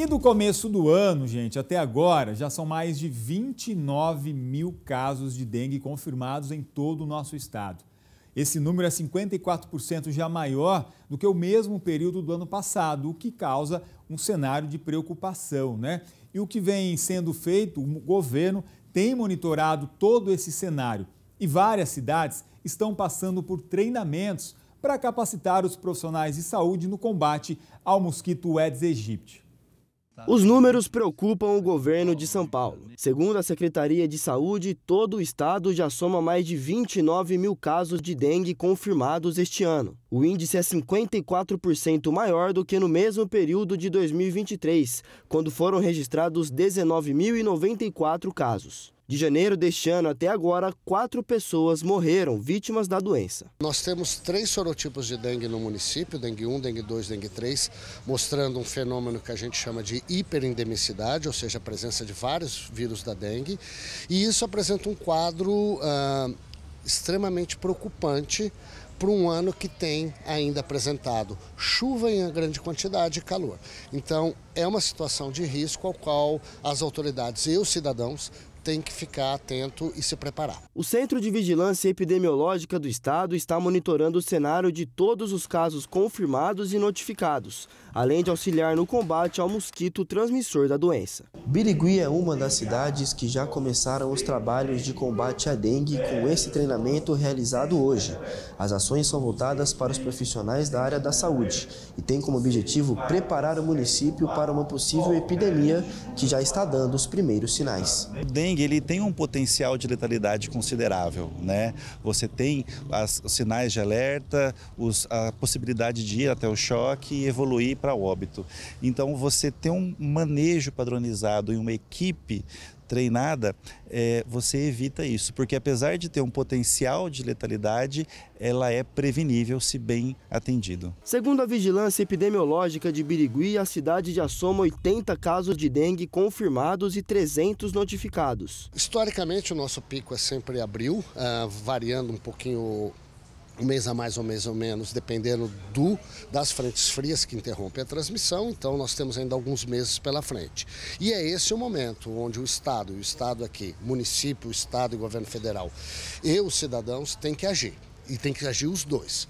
E do começo do ano, gente, até agora, já são mais de 29 mil casos de dengue confirmados em todo o nosso estado. Esse número é 54% já maior do que o mesmo período do ano passado, o que causa um cenário de preocupação, né? E o que vem sendo feito, o governo tem monitorado todo esse cenário e várias cidades estão passando por treinamentos para capacitar os profissionais de saúde no combate ao mosquito Aedes aegypti. Os números preocupam o governo de São Paulo. Segundo a Secretaria de Saúde, todo o estado já soma mais de 29 mil casos de dengue confirmados este ano. O índice é 54% maior do que no mesmo período de 2023, quando foram registrados 19.094 casos. De janeiro deste ano até agora, quatro pessoas morreram vítimas da doença. Nós temos três sorotipos de dengue no município, dengue 1, dengue 2, dengue 3, mostrando um fenômeno que a gente chama de hiperendemicidade, ou seja, a presença de vários vírus da dengue. E isso apresenta um quadro ah, extremamente preocupante para um ano que tem ainda apresentado chuva em grande quantidade e calor. Então, é uma situação de risco ao qual as autoridades e os cidadãos tem que ficar atento e se preparar. O Centro de Vigilância Epidemiológica do Estado está monitorando o cenário de todos os casos confirmados e notificados, além de auxiliar no combate ao mosquito transmissor da doença. Birigui é uma das cidades que já começaram os trabalhos de combate à dengue com esse treinamento realizado hoje. As ações são voltadas para os profissionais da área da saúde e tem como objetivo preparar o município para uma possível epidemia que já está dando os primeiros sinais. Dengue dengue ele tem um potencial de letalidade considerável, né? Você tem as, os sinais de alerta, os, a possibilidade de ir até o choque e evoluir para óbito. Então você ter um manejo padronizado e uma equipe treinada, é, você evita isso, porque apesar de ter um potencial de letalidade, ela é prevenível se bem atendido. Segundo a vigilância epidemiológica de Birigui, a cidade já soma 80 casos de dengue confirmados e 300 notificados. Historicamente, o nosso pico é sempre abril, uh, variando um pouquinho um mês a mais ou um mês ou menos, dependendo do das frentes frias que interrompem a transmissão, então nós temos ainda alguns meses pela frente. E é esse o momento onde o Estado, o Estado aqui, município, Estado e governo federal, e os cidadãos têm que agir, e tem que agir os dois.